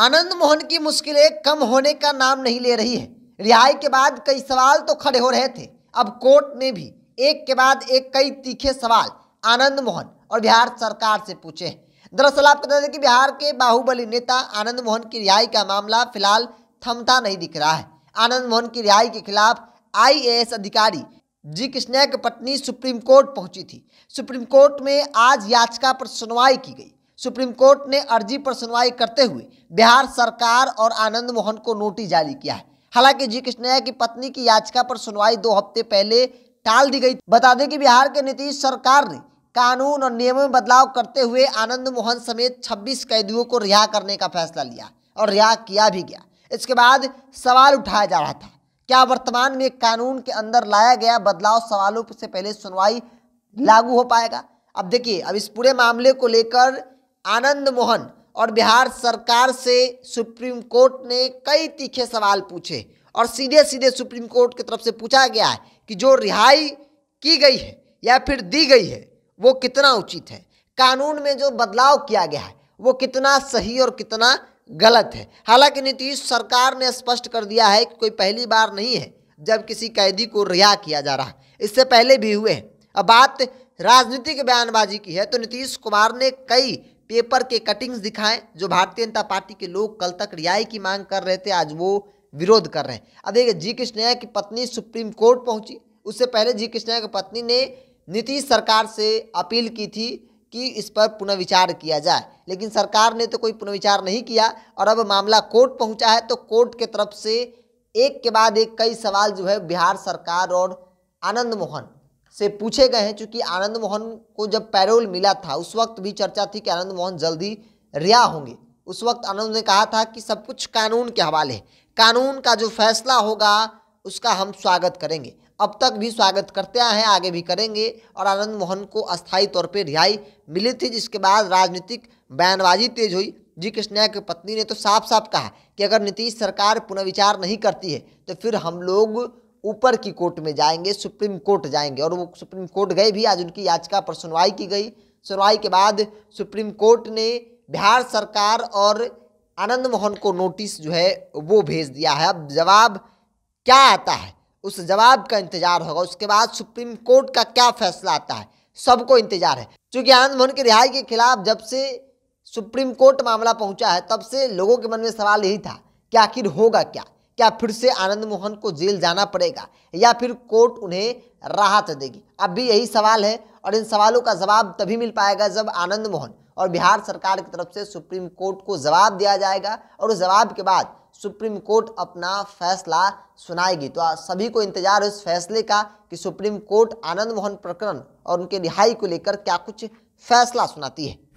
आनंद मोहन की मुश्किलें कम होने का नाम नहीं ले रही है रिहाई के बाद कई सवाल तो खड़े हो रहे थे अब कोर्ट ने भी एक के बाद एक कई तीखे सवाल आनंद मोहन और बिहार सरकार से पूछे हैं दरअसल आपको बता दें कि बिहार के बाहुबली नेता आनंद मोहन की रिहाई का मामला फिलहाल थमता नहीं दिख रहा है आनंद मोहन की रिहाई के खिलाफ आईएएस अधिकारी जी कृष्णा की पत्नी सुप्रीम कोर्ट पहुंची थी सुप्रीम कोर्ट में आज याचिका पर सुनवाई की गई सुप्रीम कोर्ट ने अर्जी पर सुनवाई करते हुए बिहार सरकार और आनंद मोहन को नोटिस जारी किया है हालांकि जी कृष्णया की पत्नी की याचिका पर सुनवाई दो हफ्ते पहले टाल दी गई बता दें कि बिहार के नीतीश सरकार ने कानून और नियमों में बदलाव करते हुए आनंद मोहन समेत 26 कैदियों को रिहा करने का फैसला लिया और रिहा किया भी गया इसके बाद सवाल उठाया जा रहा था क्या वर्तमान में कानून के अंदर लाया गया बदलाव सवालों से पहले सुनवाई लागू हो पाएगा अब देखिए अब इस पूरे मामले को लेकर आनंद मोहन और बिहार सरकार से सुप्रीम कोर्ट ने कई तीखे सवाल पूछे और सीधे सीधे सुप्रीम कोर्ट की तरफ से पूछा गया है कि जो रिहाई की गई है या फिर दी गई है वो कितना उचित है कानून में जो बदलाव किया गया है वो कितना सही और कितना गलत है हालांकि नीतीश सरकार ने स्पष्ट कर दिया है कि कोई पहली बार नहीं है जब किसी कैदी को रिहा किया जा रहा है इससे पहले भी हुए हैं अब बात राजनीतिक बयानबाजी की है तो नीतीश कुमार ने कई पेपर के कटिंग्स दिखाएं जो भारतीय जनता पार्टी के लोग कल तक रियाई की मांग कर रहे थे आज वो विरोध कर रहे हैं अब देखिए जी कृष्णैया की पत्नी सुप्रीम कोर्ट पहुंची उससे पहले जी कृष्णैया की पत्नी ने नीतीश सरकार से अपील की थी कि इस पर पुनर्विचार किया जाए लेकिन सरकार ने तो कोई पुनर्विचार नहीं किया और अब मामला कोर्ट पहुंचा है तो कोर्ट के तरफ से एक के बाद एक कई सवाल जो है बिहार सरकार और आनंद मोहन से पूछे गए हैं चूँकि आनंद मोहन को जब पैरोल मिला था उस वक्त भी चर्चा थी कि आनंद मोहन जल्दी रिहा होंगे उस वक्त आनंद ने कहा था कि सब कुछ कानून के हवाले है कानून का जो फैसला होगा उसका हम स्वागत करेंगे अब तक भी स्वागत करते आए हैं आगे भी करेंगे और आनंद मोहन को अस्थायी तौर पर रिहाई मिली थी जिसके बाद राजनीतिक बयानबाजी तेज हुई जी कृष्णा की पत्नी ने तो साफ साफ कहा कि अगर नीतीश सरकार पुनर्विचार नहीं करती है तो फिर हम लोग ऊपर की कोर्ट में जाएंगे सुप्रीम कोर्ट जाएंगे और वो सुप्रीम कोर्ट गए भी आज उनकी याचिका पर सुनवाई की गई सुनवाई के बाद सुप्रीम कोर्ट ने बिहार सरकार और आनंद मोहन को नोटिस जो है वो भेज दिया है अब जवाब क्या आता है उस जवाब का इंतजार होगा उसके बाद सुप्रीम कोर्ट का क्या फैसला आता है सबको इंतजार है क्योंकि आनंद मोहन की रिहाई के खिलाफ जब से सुप्रीम कोर्ट मामला पहुंचा है तब से लोगों के मन में सवाल यही था कि आखिर होगा क्या क्या फिर से आनंद मोहन को जेल जाना पड़ेगा या फिर कोर्ट उन्हें राहत देगी अब भी यही सवाल है और इन सवालों का जवाब तभी मिल पाएगा जब आनंद मोहन और बिहार सरकार की तरफ से सुप्रीम कोर्ट को जवाब दिया जाएगा और उस जवाब के बाद सुप्रीम कोर्ट अपना फैसला सुनाएगी तो सभी को इंतजार है उस फैसले का कि सुप्रीम कोर्ट आनंद मोहन प्रकरण और उनके रिहाई को लेकर क्या कुछ फैसला सुनाती है